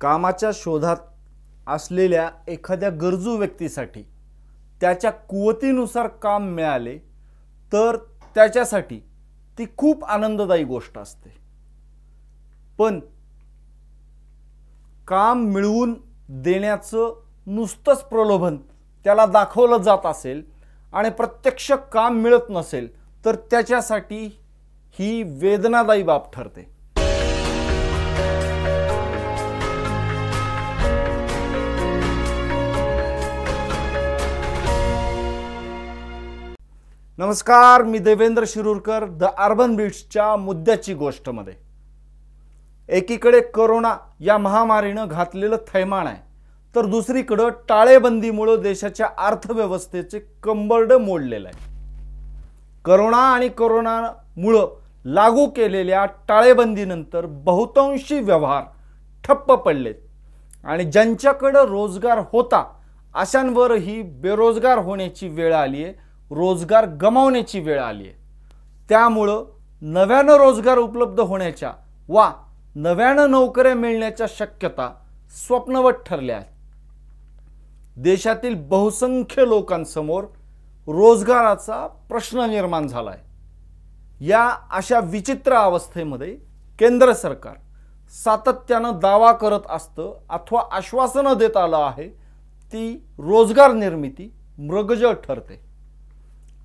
कामाच्या शोधात असलेल्या एखाद्या गरजू व्यक्तीसाठी त्याच्या कुवतीनुसार काम मिळाले तर त्याच्यासाठी ती खूप आनंददायी गोष्ट असते पण काम मिळवून देण्याचं नुसतंच प्रलोभन त्याला दाखवलं जात असेल आणि प्रत्यक्ष काम मिळत नसेल तर त्याच्यासाठी ही वेदनादायी बाब ठरते नमस्कार मी देवेंद्र शिरूरकर द अर्बन बीट्सच्या मुद्द्याची मध्ये एकीकडे करोना या महामारीनं घातलेलं थैमान आहे तर दुसरीकडं टाळेबंदीमुळं देशाच्या अर्थव्यवस्थेचे कंबर्ड मोडलेलं आहे करोना आणि करोनामुळं लागू केलेल्या टाळेबंदीनंतर बहुतांशी व्यवहार ठप्प पडलेत आणि ज्यांच्याकडं रोजगार होता अशांवरही बेरोजगार होण्याची वेळ आली आहे रोजगार गमावण्याची वेळ आली आहे त्यामुळं नव्यानं रोजगार उपलब्ध होण्याच्या वा नव्यानं नोकऱ्या मिळण्याच्या शक्यता स्वप्नवत ठरल्या आहेत देशातील बहुसंख्य लोकांसमोर रोजगाराचा प्रश्न निर्माण झाला आहे या अशा विचित्र अवस्थेमध्ये केंद्र सरकार सातत्यानं दावा करत असतं अथवा आश्वासनं देत आलं आहे ती रोजगार निर्मिती मृगजळ ठरते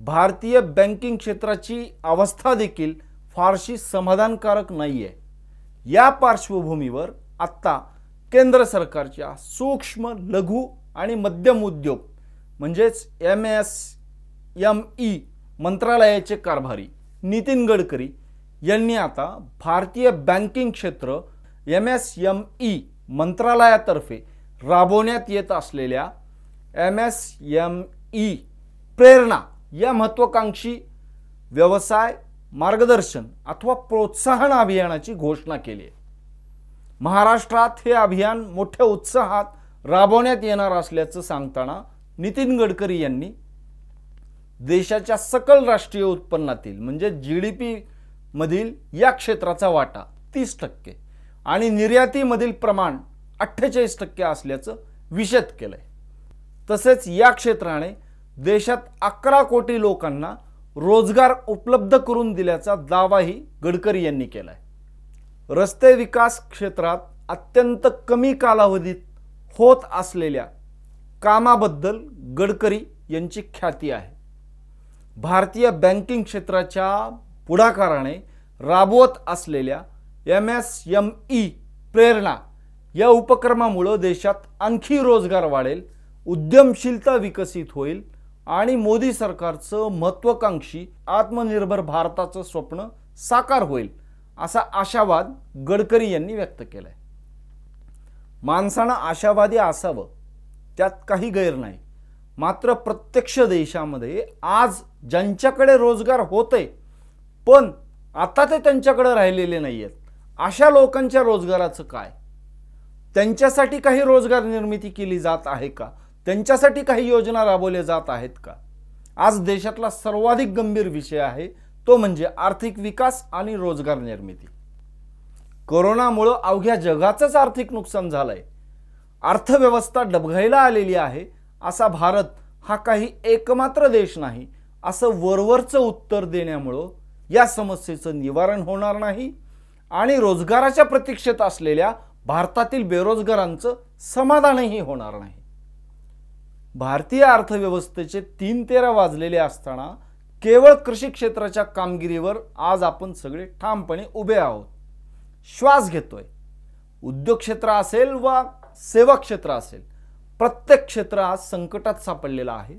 भारतीय बँकिंग क्षेत्राची अवस्था देखील फारशी समाधानकारक नाही आहे या पार्श्वभूमीवर आत्ता केंद्र सरकारच्या सूक्ष्म लघु आणि मध्यम उद्योग म्हणजेच एम एस एम ई मंत्रालयाचे कारभारी नितीन गडकरी यांनी आता भारतीय बँकिंग क्षेत्र एम एस एम ई मंत्रालयातर्फे राबवण्यात येत असलेल्या M S M E Prerna या महत्त्वाकांक्षी व्यवसाय मार्गदर्शन अथवा प्रोत्साहन अभियानाची घोषणा केली आहे महाराष्ट्रात हे अभियान मोठ्या उत्साहात राबवण्यात येणार असल्याचं सांगताना नितीन गडकरी यांनी देशाच्या सकल राष्ट्रीय उत्पन्नातील म्हणजे जी डी पीमधील या क्षेत्राचा वाटा तीस टक्के आणि निर्यातीमधील प्रमाण अठ्ठेचाळीस टक्के असल्याचं विषद केलं आहे तसेच या क्षेत्राने देशात अकरा कोटी लोकांना रोजगार उपलब्ध करून दिल्याचा दावाही गडकरी यांनी केला आहे रस्ते विकास क्षेत्रात अत्यंत कमी कालावधीत होत असलेल्या कामाबद्दल गडकरी यांची ख्याती आहे भारतीय बँकिंग क्षेत्राच्या पुढाकाराने राबवत असलेल्या M S M E Prerna या उपक्रमामुळं देशात आणखी रोजगार वाढेल उद्यमशीलता विकसित होईल आणि मोदी सरकारचं महत्वाकांक्षी आत्मनिर्भर भारताचं स्वप्न साकार होईल असा आशावाद गडकरी यांनी व्यक्त केलाय माणसानं आशावादी असावं त्यात काही गैर नाही मात्र प्रत्यक्ष देशामध्ये आज ज्यांच्याकडे रोजगार होते पण आता ते त्यांच्याकडे राहिलेले नाही आहेत अशा लोकांच्या रोजगाराचं काय त्यांच्यासाठी काही रोजगार निर्मिती केली जात आहे का त्यांच्यासाठी काही योजना राबवल्या जात आहेत का आज देशातला सर्वाधिक गंभीर विषय आहे तो म्हणजे आर्थिक विकास आणि रोजगार निर्मिती कोरोनामुळं अवघ्या जगाचंच आर्थिक नुकसान झालंय अर्थव्यवस्था डबघायला आलेली आहे असा भारत हा काही एकमात्र देश नाही असं वरवरचं उत्तर देण्यामुळं या समस्येचं निवारण होणार नाही आणि रोजगाराच्या प्रतीक्षेत असलेल्या भारतातील बेरोजगारांचं समाधानही होणार नाही भारतीय अर्थव्यवस्थेचे तीन तेरा वाजलेले असताना केवळ कृषी क्षेत्राच्या कामगिरीवर आज आपण सगळे ठामपणे उभे आहोत श्वास घेतोय उद्योग क्षेत्र असेल वा सेवा क्षेत्र असेल प्रत्येक क्षेत्र आज संकटात सापडलेला आहे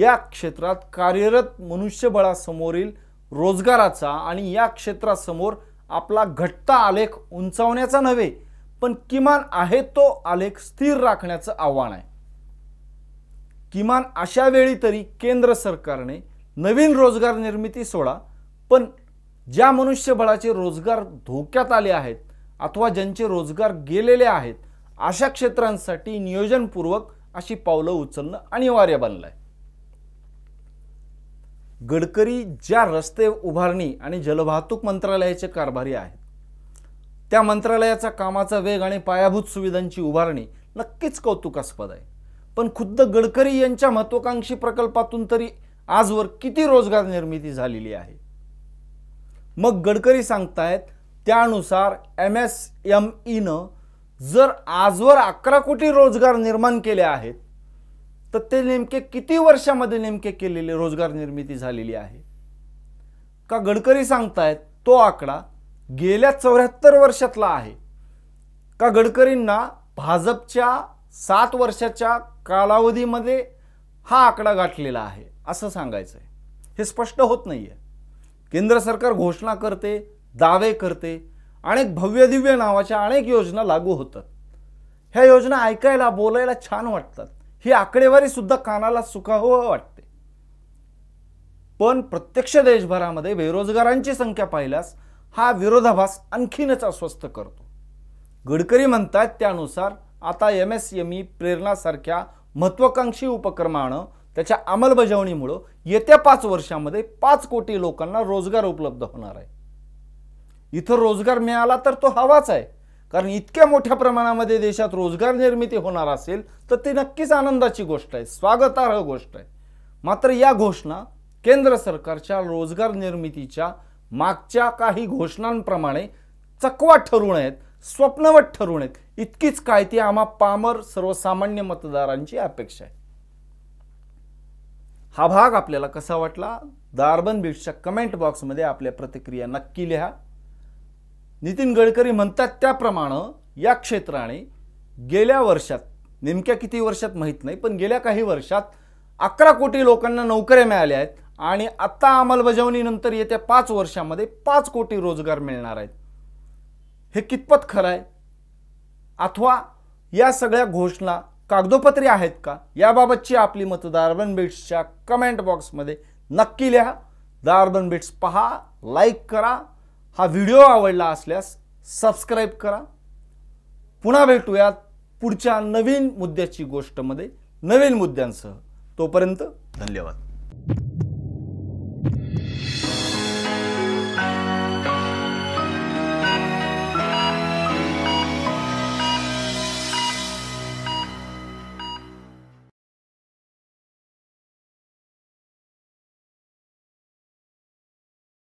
या क्षेत्रात कार्यरत मनुष्यबळासमोरील रोजगाराचा आणि या क्षेत्रासमोर आपला घटता आलेख उंचावण्याचा नव्हे पण किमान आहे तो आलेख स्थिर राखण्याचं आव्हान आहे किमान अशा वेळी तरी केंद्र सरकारने नवीन रोजगार निर्मिती सोडा पण ज्या मनुष्यबळाचे रोजगार धोक्यात आले आहेत अथवा ज्यांचे रोजगार गेलेले आहेत अशा क्षेत्रांसाठी नियोजनपूर्वक अशी पावलं उचलणं अनिवार्य बनलं आहे गडकरी ज्या रस्ते उभारणी आणि जलवाहतूक मंत्रालयाचे कारभारी आहेत त्या मंत्रालयाचा कामाचा वेग आणि पायाभूत सुविधांची उभारणी नक्कीच कौतुकास्पद आहे पण खुद्द गडकरी यांच्या महत्वाकांक्षी प्रकल्पातून तरी आजवर किती रोजगार निर्मिती झालेली आहे मग गडकरी सांगतायत त्यानुसार एम एस एम ईनं जर आजवर अकरा कोटी रोजगार निर्माण केले आहेत तर ते नेमके किती वर्षामध्ये नेमके केलेले रोजगार निर्मिती झालेली आहे का गडकरी सांगतायत तो आकडा गेल्या चौऱ्याहत्तर वर्षातला आहे का गडकरींना भाजपच्या सात वर्षाच्या कालावधीमध्ये हा आकडा गाठलेला आहे असं सांगायचं आहे हे स्पष्ट होत नाही आहे केंद्र सरकार घोषणा करते दावे करते अनेक दिव्य नावाच्या अनेक योजना लागू होतात ह्या योजना ऐकायला बोलायला छान वाटतात ही आकडेवारी सुद्धा कानाला सुखावं वाटते पण प्रत्यक्ष देशभरामध्ये बेरोजगारांची संख्या पाहिल्यास हा विरोधाभास आणखीनच अस्वस्थ करतो गडकरी म्हणतात त्यानुसार आता एम एस एम ई प्रेरणासारख्या महत्वाकांक्षी उपक्रमानं त्याच्या अंमलबजावणीमुळं येत्या पाच वर्षामध्ये पाच कोटी लोकांना रोजगार उपलब्ध होणार आहे इथं रोजगार मिळाला तर तो हवाच आहे कारण इतक्या मोठ्या प्रमाणामध्ये देशात रोजगार निर्मिती होणार असेल तर ती नक्कीच आनंदाची गोष्ट आहे स्वागतार्ह गोष्ट आहे मात्र या घोषणा केंद्र सरकारच्या रोजगार निर्मितीच्या मागच्या काही घोषणांप्रमाणे चकवा ठरू नयेत स्वप्नवत ठरू नयेत इतकीच काय ती आम्हा पामर सर्वसामान्य मतदारांची अपेक्षा आहे हा भाग आपल्याला कसा वाटला दार्बन बीटच्या कमेंट बॉक्समध्ये आपल्या प्रतिक्रिया नक्की लिहा नितीन गडकरी म्हणतात त्याप्रमाणे या क्षेत्राने गेल्या वर्षात नेमक्या किती वर्षात माहीत नाही पण गेल्या काही वर्षात अकरा कोटी लोकांना नोकऱ्या मिळाल्या आहेत आणि आत्ता अंमलबजावणीनंतर येत्या पाच वर्षामध्ये पाच कोटी रोजगार मिळणार आहेत हे कितपत खरं आहे अथवा या सगळ्या घोषणा कागदोपत्री आहेत का याबाबतची आपली मतं दार्बन बिट्सच्या कमेंट बॉक्समध्ये नक्की लिहा दार्बन बिट्स पहा लाईक करा हा व्हिडिओ आवडला असल्यास सबस्क्राईब करा पुन्हा भेटूयात पुढच्या नवीन मुद्द्याची गोष्टमध्ये नवीन मुद्द्यांसह तोपर्यंत धन्यवाद